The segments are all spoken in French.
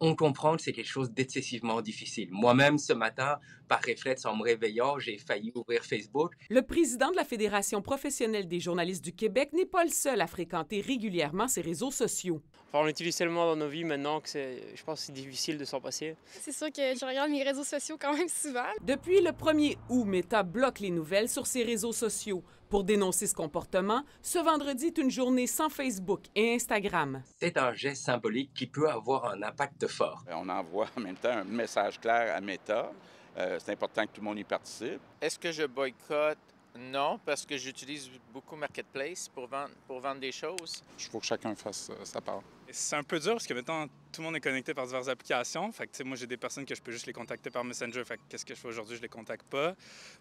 on comprend que c'est quelque chose d'excessivement difficile. Moi-même, ce matin, par réflexe, en me réveillant, j'ai failli ouvrir Facebook. Le président de la Fédération professionnelle des journalistes du Québec n'est pas le seul à fréquenter régulièrement ses réseaux sociaux. on l'utilise tellement dans nos vies maintenant que je pense que c'est difficile de s'en passer. C'est sûr que je regarde mes réseaux sociaux quand même souvent. Depuis le 1er août, Meta bloque les nouvelles sur ses réseaux sociaux. Pour dénoncer ce comportement, ce vendredi est une journée sans Facebook et Instagram. C'est un geste symbolique qui peut avoir un impact fort. Ben, on envoie en même temps un message clair à Meta. Euh, c'est important que tout le monde y participe. Est-ce que je boycotte? Non, parce que j'utilise beaucoup Marketplace pour vendre, pour vendre des choses. Il faut que chacun fasse euh, sa part. C'est un peu dur parce que, maintenant tout le monde est connecté par diverses applications. Fait que, moi, j'ai des personnes que je peux juste les contacter par Messenger. Fait qu'est-ce que je fais aujourd'hui? Je les contacte pas.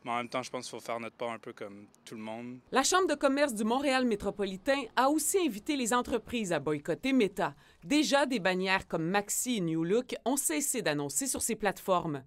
Mais en même temps, je pense qu'il faut faire notre part un peu comme tout le monde. La Chambre de commerce du Montréal métropolitain a aussi invité les entreprises à boycotter Meta. Déjà, des bannières comme Maxi et New Look ont cessé d'annoncer sur ces plateformes.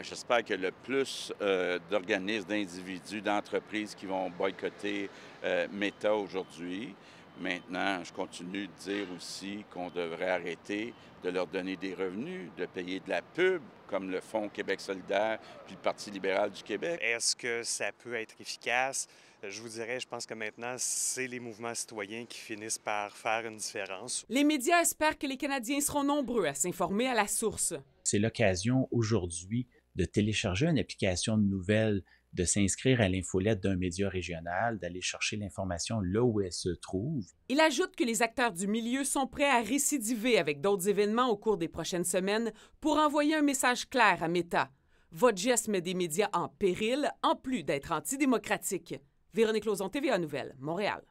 J'espère que le plus euh, d'organismes, d'individus, d'entreprises qui vont boycotter euh, Meta aujourd'hui, Maintenant, je continue de dire aussi qu'on devrait arrêter de leur donner des revenus, de payer de la pub, comme le Fonds Québec solidaire puis le Parti libéral du Québec. Est-ce que ça peut être efficace? Je vous dirais, je pense que maintenant, c'est les mouvements citoyens qui finissent par faire une différence. Les médias espèrent que les Canadiens seront nombreux à s'informer à la source. C'est l'occasion aujourd'hui de télécharger une application de nouvelles de s'inscrire à l'infolette d'un média régional, d'aller chercher l'information là où elle se trouve. Il ajoute que les acteurs du milieu sont prêts à récidiver avec d'autres événements au cours des prochaines semaines pour envoyer un message clair à Meta. Votre geste met des médias en péril, en plus d'être antidémocratique. Véronique Lauzon, TVA Nouvelle, Montréal.